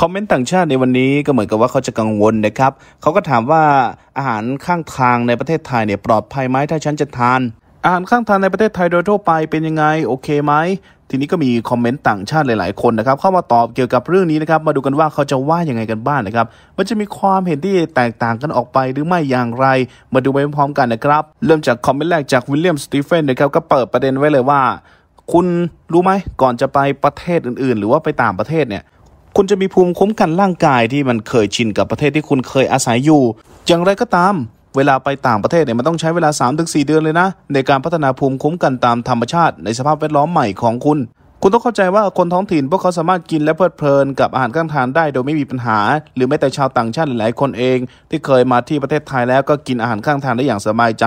คอมเมนต์ต่างชาติในวันนี้ก็เหมือนกับว่าเขาจะกังวล นะครับ เขาก็ถามว่าอาหารข้างทางในประเทศไทย เนี่ยปลอดภัยไหมถ้าฉันจะทาน อาหารข้างทางในประเทศไทยโดยทั่วไปเป็นยังไง โอเคไหม ทีนี้ก็มีคอมเมนต์ต่างชาติหลาย ๆ คนนะครับเข้ามาตอบเกี่ยวกับเรื่องนี้นะครับมาดูกันว่าเขาจะว่ายังไงกันบ้างนนะครับ มันจะมีความเห็นที่แตกต่างกันออกไปหรือไม่อย่างไร มาดูไปพร้อมกันนะครับ เริ่มจากคอมเมนต์แรกจากวิลเลียม สตีเฟนนะครับก็เปิดประเด็นไว้เลยว่า คุณรู้ไหมก่อนจะไปประเทศอื่น ๆ หรือว่าไปต่างประเทศเนี่ยคุณจะมีภูมิคุ้มกันร่างกายที่มันเคยชินกับประเทศที่คุณเคยอาศัยอยู่ อย่างไรก็ตาม เวลาไปต่างประเทศเนี่ยมันต้องใช้เวลา 3-4 เดือนเลยนะ ในการพัฒนาภูมิคุ้มกันตามธรรมชาติ ในสภาพแวดล้อมใหม่ของคุณ คุณต้องเข้าใจว่าคนท้องถิ่นพวกเขาสามารถกินและเพลิดเพลินกับอาหารข้างทางได้โดยไม่มีปัญหา หรือแม้แต่ชาวต่างชาติหลาย ๆ คนเอง ที่เคยมาที่ประเทศไทยแล้วก็กินอาหารข้างทางได้อย่างสบายใจ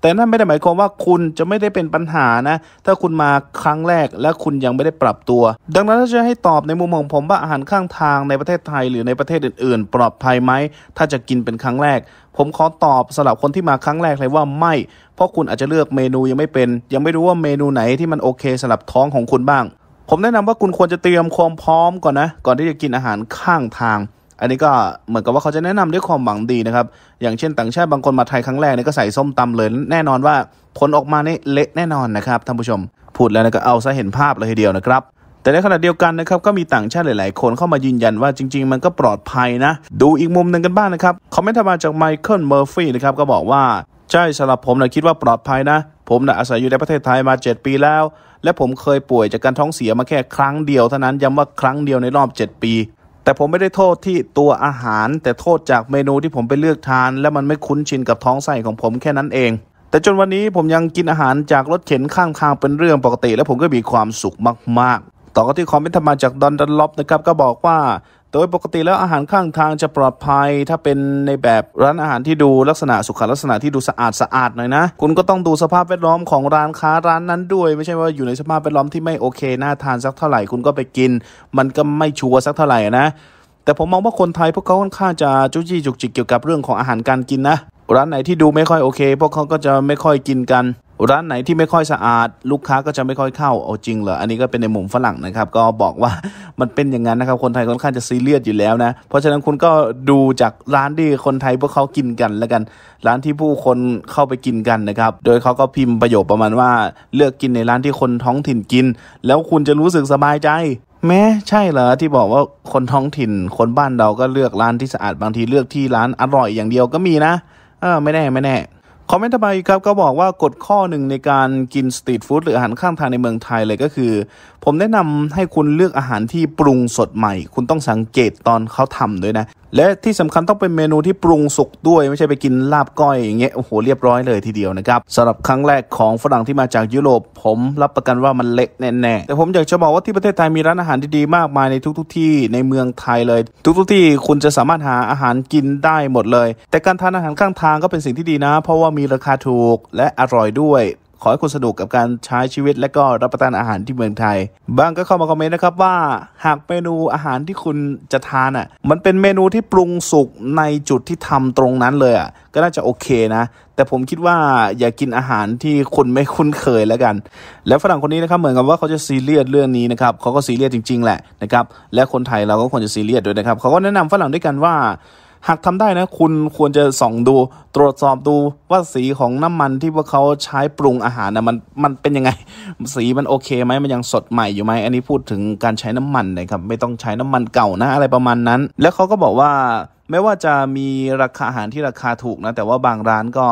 แต่นั่นไม่ได้หมายความว่าคุณจะไม่ได้เป็นปัญหานะ ถ้าคุณมาครั้งแรก และคุณยังไม่ได้ปรับตัว ดังนั้นถ้าจะให้ตอบในมุมของผมว่าอาหารข้างทางในประเทศไทยหรือในประเทศอื่นๆ ปลอดภัยไหม ถ้าจะกินเป็นครั้งแรก ผมขอตอบสำหรับคนที่มาครั้งแรกเลยว่าไม่ เพราะคุณอาจจะเลือกเมนูยังไม่เป็น ยังไม่รู้ว่าเมนูไหนที่มันโอเคสำหรับท้องของคุณบ้าง ผมแนะนำว่าคุณควรจะเตรียมความพร้อมก่อนนะก่อนที่จะกินอาหารข้างทางอันนี้ก็เหมือนกับว่าเขาจะแนะนำด้วยความหวังดีนะครับ อย่างเช่น ต่างชาติบางคนมาไทยครั้งแรกเนี่ยก็ใส่ส้มตำเลย แน่นอนว่า ผลออกมาเนี่ยเละแน่นอนนะครับท่านผู้ชม พูดแล้วก็เอาซะเห็นภาพเลยทีเดียวนะครับ แต่ในขณะเดียวกันนะครับก็มีต่างชาติหลาย ๆ คนเข้ามายืนยันว่าจริง ๆมันก็ปลอดภัยนะ ดูอีกมุมหนึ่งกันบ้างนะครับคอมเมนต์มาจากไมเคิลเมอร์ฟี่นะครับก็บอกว่าใช่สำหรับผมนะคิดว่าปลอดภัยนะ ผมนะอาศัยอยู่ในประเทศไทยมา 7 ปีแล้ว และผมเคยป่วยจากการท้องเสียมาแค่ครั้งเดียวเท่านั้นย้ำว่าครั้งเดียวในรอบ 7 ปีแต่ผมไม่ได้โทษที่ตัวอาหาร แต่โทษจากเมนูที่ผมไปเลือกทาน และมันไม่คุ้นชินกับท้องไส้ของผมแค่นั้นเอง แต่จนวันนี้ผมยังกินอาหารจากรถเข็นข้างทางเป็นเรื่องปกติ และผมก็มีความสุขมากๆ ต่อที่คอมเมนต์มาจากดอนดันล็อบนะครับก็บอกว่าโดยปกติแล้วอาหารข้างทางจะปลอดภัยถ้าเป็นในแบบร้านอาหารที่ดูลักษณะสุขลักษณะที่ดูสะอาดสะอาดหน่อยนะ คุณก็ต้องดูสภาพแวดล้อมของร้านค้าร้านนั้นด้วย ไม่ใช่ว่าอยู่ในสภาพแวดล้อมที่ไม่โอเคน่าทานสักเท่าไหร่คุณก็ไปกิน มันก็ไม่ชัวร์สักเท่าไหร่นะ แต่ผมมองว่าคนไทยพวกเขาค่อนข้างจะจุจี้จุกจิกเกี่ยวกับเรื่องของอาหารการกินนะ ร้านไหนที่ดูไม่ค่อยโอเค พวกเขาก็จะไม่ค่อยกินกันร้านไหนที่ไม่ค่อยสะอาดลูกค้าก็จะไม่ค่อยเข้าเอาจริงเหรออันนี้ก็เป็นในมุมฝรั่งนะครับ ก็บอกว่ามันเป็นอย่างนั้นนะครับ คนไทยค่อนข้างจะซีเรียสอยู่แล้วนะ เพราะฉะนั้นคุณก็ดูจากร้านที่คนไทยพวกเขากินกัน แล้วกันร้านที่ผู้คนเข้าไปกินกันนะครับ โดยเขาก็พิมพ์ประโยคประมาณว่าเลือกกินในร้านที่คนท้องถิ่นกิน แล้วคุณจะรู้สึกสบายใจแม้ใช่เหรอที่บอกว่าคนท้องถิ่นคนบ้านเราก็เลือกร้านที่สะอาดบางทีเลือกที่ร้านอร่อยอย่างเดียวก็มีนะเออไม่แน่ไม่แน่คอมเมนต์ต่อไปครับก็บอกว่ากฎข้อหนึ่งในการกินสตรีทฟู้ดหรืออาหารข้างทางในเมืองไทยเลยก็คือ ผมแนะนำให้คุณเลือกอาหารที่ปรุงสดใหม่ คุณต้องสังเกตตอนเขาทำด้วยนะและที่สำคัญต้องเป็นเมนูที่ปรุงสุกด้วย ไม่ใช่ไปกินลาบก้อยอย่างเงี้ยโอ้โหเรียบร้อยเลยทีเดียวนะครับสำหรับครั้งแรกของฝรั่งที่มาจากยุโรป ผมรับประกันว่ามันเละแน่ๆแต่ผมอยากจะบอกว่าที่ประเทศไทยมีร้านอาหารดีๆมากมายในทุก ๆ ที่ในเมืองไทยเลย ทุกๆที่คุณจะสามารถหาอาหารกินได้หมดเลย แต่การทานอาหารข้างทางก็เป็นสิ่งที่ดีนะ เพราะว่ามีราคาถูกและอร่อยด้วยขอให้คุณสนุกกับการใช้ชีวิตและก็รับประทานอาหารที่เมืองไทยบางก็เข้ามาคอมเมนต์นะครับว่าหากเมนูอาหารที่คุณจะทานอ่ะ มันเป็นเมนูที่ปรุงสุกในจุดที่ทำตรงนั้นเลยอ่ะ ก็น่าจะโอเคนะ แต่ผมคิดว่าอย่ากินอาหารที่คุณไม่คุ้นเคยแล้วกัน แล้วฝรั่งคนนี้นะครับเหมือนกับว่าเขาจะซีเรียสเรื่องนี้นะครับ เขาก็ซีเรียสจริงๆแหละนะครับ และคนไทยเราก็ควรจะซีเรียสด้วยนะครับ เขาก็แนะนำฝรั่งด้วยกันว่าหากทำได้นะ คุณควรจะส่องดูตรวจสอบดูว่าสีของน้ำมันที่พวกเขาใช้ปรุงอาหารนะมันมันเป็นยังไง สีมันโอเคไหมมันยังสดใหม่อยู่ไหมอันนี้พูดถึงการใช้น้ำมันนะครับไม่ต้องใช้น้ำมันเก่านะ อะไรประมาณนั้น แล้วเขาก็บอกว่าไม่ว่าจะมีราคาอาหารที่ราคาถูกนะแต่ว่าบางร้านก็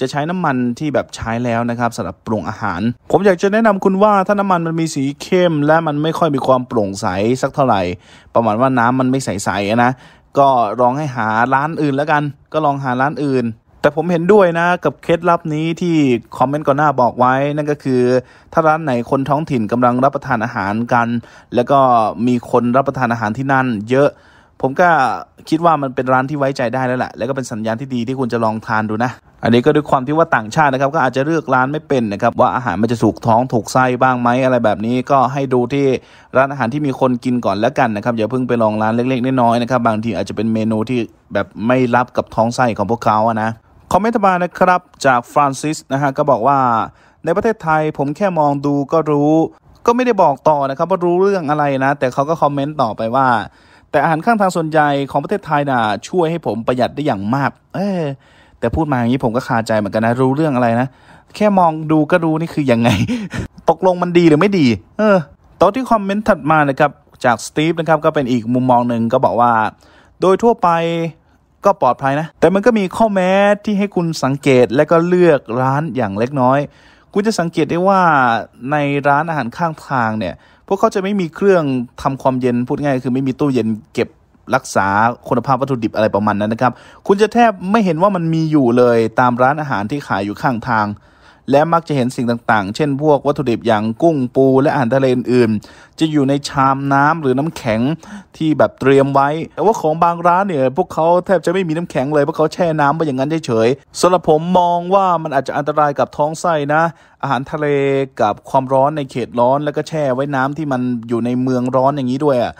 จะใช้น้ำมันที่แบบใช้แล้วนะครับสำหรับปรุงอาหาร ผมอยากจะแนะนำคุณว่าถ้าน้ำมันมันมีสีเข้มและมันไม่ค่อยมีความโปร่งใสสักเท่าไหร่ ประมาณว่าน้ำมันไม่ใสๆนะก็ลองให้หาร้านอื่นแล้วกัน ก็ลองหาร้านอื่น แต่ผมเห็นด้วยนะกับเคล็ดลับนี้ที่คอมเมนต์ ก่อนหน้าบอกไว้ นั่นก็คือ ถ้าร้านไหนคนท้องถิ่นกำลังรับประทานอาหารกัน แล้วก็มีคนรับประทานอาหารที่นั่นเยอะ ผมก็คิดว่ามันเป็นร้านที่ไว้ใจได้แล้วแหละแล้วก็เป็นสัญญาณที่ดีที่คุณจะลองทานดูนะอันนี้ก็ด้วยความที่ว่าต่างชาตินะครับ ก็อาจจะเลือกร้านไม่เป็นนะครับ ว่าอาหารมันจะถูกท้องถูกไส้บ้างไหมอะไรแบบนี้ก็ให้ดูที่ร้านอาหารที่มีคนกินก่อนแล้วกันนะครับอย่าเพิ่งไปลองร้านเล็กๆน้อยๆนะครับบางทีอาจจะเป็นเมนูที่แบบไม่รับกับท้องไส้ของพวกเขาอะนะคอมเมนต์มานะครับจากฟรานซิสนะฮะก็บอกว่าในประเทศไทยผมแค่มองดูก็รู้ ก็ไม่ได้บอกต่อนะครับว่ารู้เรื่องอะไรนะ แต่เขาก็คอมเมนต์ต่อไปว่า แต่อาหารข้างทางส่วนใหญ่ของประเทศไทยนะ่ะช่วยให้ผมประหยัดได้อย่างมาก เออแต่พูดมาอย่างนี้ผมก็คาใจเหมือนกันนะ รู้เรื่องอะไรนะ แค่มองดูก็รู้นี่คือยังไง ตกลงมันดีหรือไม่ดีเออต๊ะที่คอมเมนต์ถัดมานะครับ จากสตีฟนะครับก็เป็นอีกมุมมองหนึ่งก็บอกว่า โดยทั่วไปก็ปลอดภัยนะ แต่มันก็มีข้อแม้ที่ให้คุณสังเกตและก็เลือกร้านอย่างเล็กน้อย คุณจะสังเกตได้ว่าในร้านอาหารข้างทางเนี่ยพวกเขาจะไม่มีเครื่องทำความเย็นพูดง่ายคือไม่มีตู้เย็นเก็บรักษาคุณภาพวัตถุดิบอะไรประมาณนั้นนะครับ คุณจะแทบไม่เห็นว่ามันมีอยู่เลย ตามร้านอาหารที่ขายอยู่ข้างทาง และมักจะเห็นสิ่งต่างๆ เช่นพวก วัตถุดิบอย่างกุ้งปู และอาหารทะเลอื่นๆจะอยู่ในชามน้ำหรือน้ำแข็งที่แบบเตรียมไว้ แต่ว่าของบางร้านเนี่ย พวกเขาแทบจะไม่มีน้ำแข็งเลยพวกเขาแช่น้ำไปอย่างนั้นเฉยๆสำหรับผมมองว่ามันอาจจะอันตรายกับท้องไส้นะ อาหารทะเลกับความร้อนในเขตร้อน แล้วก็แช่ไว้น้ำที่มันอยู่ในเมืองร้อนอย่างนี้ด้วยอะ่ะ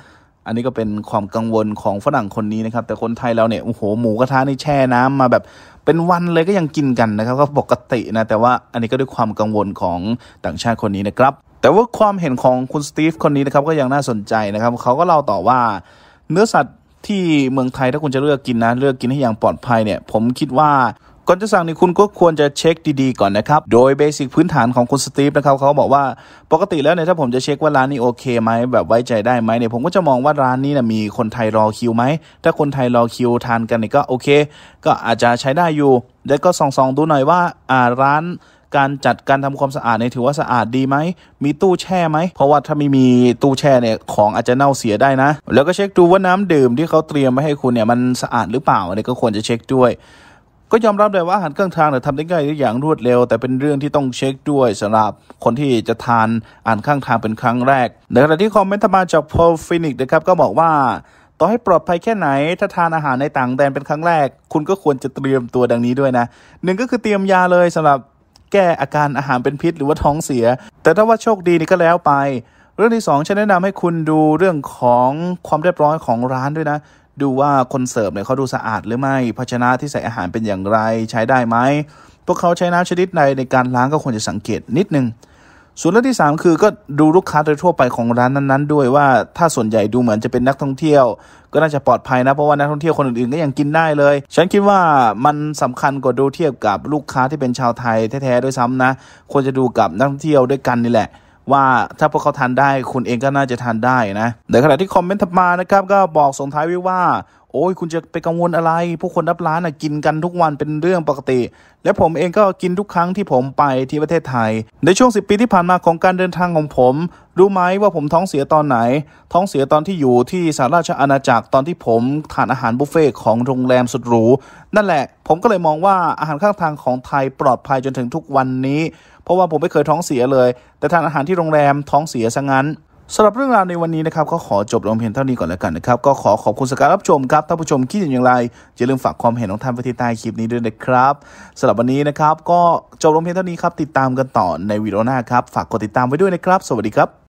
อันนี้ก็เป็นความกังวลของฝรั่งคนนี้นะครับ แต่คนไทยเราเนี่ยโอ้โหหมูกระทะนี่แช่น้ำ มาแบบเป็นวันเลยก็ยังกินกันนะครับก็ปกตินะแต่ว่าอันนี้ก็ด้วยความกังวลของต่างชาติคนนี้นะครับ แต่ว่าความเห็นของคุณสตีฟคนนี้นะครับก็ยังน่าสนใจนะครับ เขาก็เล่าต่อว่า เนื้อสัตว์ที่เมืองไทยถ้าคุณจะเลือกกินนะเลือกกินให้อย่างปลอดภัยเนี่ย ผมคิดว่าก่อนจะสั่งนี่คุณก็ควรจะเช็คดี ๆ ก่อนนะครับ โดยเบสิกพื้นฐานของคุณสตีฟนะครับเขาบอกว่าปกติแล้วเนี่ยถ้าผมจะเช็คว่าร้านนี้โอเคไหมแบบไว้ใจได้ไหมเนี่ยผมก็จะมองว่าร้านนี้นะมีคนไทยรอคิวไหมถ้าคนไทยรอคิวทานกันเนี่ยก็โอเคก็อาจจะใช้ได้อยู่ แล้วก็ส่องๆดูหน่อยว่าอ่า ร้าน การจัดการทำความสะอาดเนี่ยถือว่าสะอาดดีไหมมีตู้แช่ไหมเพราะว่าถ้าไม่มีตู้แช่เนี่ยของอาจจะเน่าเสียได้นะ แล้วก็เช็คดูว่าน้ำดื่มที่เขาเตรียมไว้ให้คุณเนี่ยมันสะอาดหรือเปล่าเนี่ยก็ควรจะเช็คด้วยก็ยอมรับเลยว่าอาหารื่างทางเนี่ยทำได้ง่ายอย่างรวดเร็ว แต่เป็นเรื่องที่ต้องเช็คด้วย สำหรับคนที่จะทานอาหารข้างทางเป็นครั้งแรกในขณะที่คอมเมนต์มาจากโพลฟินิกนะครับ ก็บอกว่าต่อให้ปลอดภัยแค่ไหนถ้าทานอาหารในต่างแดนเป็นครั้งแรก คุณก็ควรจะเตรียมตัวดังนี้ด้วยนะหนึ่งก็คือเตรียมยาเลยสำหรับแก้อาการอาหารเป็นพิษหรือว่าท้องเสียแต่ถ้าว่าโชคดีนี่ก็แล้วไป เรื่องที่2ฉันแนะนำให้คุณดูเรื่องของความเรียบร้อยของร้านด้วยนะดูว่าคนเสิร์ฟเนี่ยเขาดูสะอาดหรือไม่ภาชนะที่ใส่อาหารเป็นอย่างไรใช้ได้ไหมพวกเขาใช้น้ำชนิดใดในการล้างก็ควรจะสังเกตนิดนึงส่วนเรื่องที่ 3 คือก็ดูลูกค้าโดยทั่วไปของร้านนั้นๆ ด้วยว่าถ้าส่วนใหญ่ดูเหมือนจะเป็นนักท่องเที่ยว ก็น่าจะปลอดภัยนะเพราะว่านักท่องเที่ยวคนอื่นๆก็ยังกินได้เลย ฉันคิดว่ามันสำคัญกว่าดูเทียบกับลูกค้าที่เป็นชาวไทย แท้ๆด้วยซ้ำนะ ควรจะดูกับนักท่องเที่ยวด้วยกันนี่แหละว่าถ้าพวกเขาทานได้คุณเองก็น่าจะทานได้นะแต่ขณะที่คอมเมนต์ถัดมานะครับ ก็บอกส่งท้ายไว้ว่าโอ้ยคุณจะไปกังวลอะไร ผู้คนรับร้าน่ะกินกันทุกวันเป็นเรื่องปกติ และผมเองก็กินทุกครั้งที่ผมไปที่ประเทศไทย ในช่วง10ปีที่ผ่านมาของการเดินทางของผม รู้ไหมว่าผมท้องเสียตอนไหน ท้องเสียตอนที่อยู่ที่สหราชอาณาจักรตอนที่ผมทานอาหารบุฟเฟ่ของโรงแรมสุดหรูนั่นแหละ ผมก็เลยมองว่าอาหารข้างทางของไทยปลอดภัยจนถึงทุกวันนี้ เพราะว่าผมไม่เคยท้องเสียเลย แต่ทานอาหารที่โรงแรมท้องเสียซะงั้นสำหรับเรื่องราวในวันนี้นะครับ ก็ขอจบลงเพียงเท่านี้ก่อนแล้วกันนะครับ ก็ขอขอบคุณสการรับชมครับท่านผู้ชมคิดเห็นอย่างไรอย่าลืมฝากความเห็นของท่านไว้ที่ใต้คลิปนี้ด้วยนะครับสำหรับวันนี้นะครับ ก็จบลงเพียงเท่านี้ครับติดตามกันต่อในวิดีโอหน้าครับฝากกดติดตามไว้ด้วยนะครับ สวัสดีครับ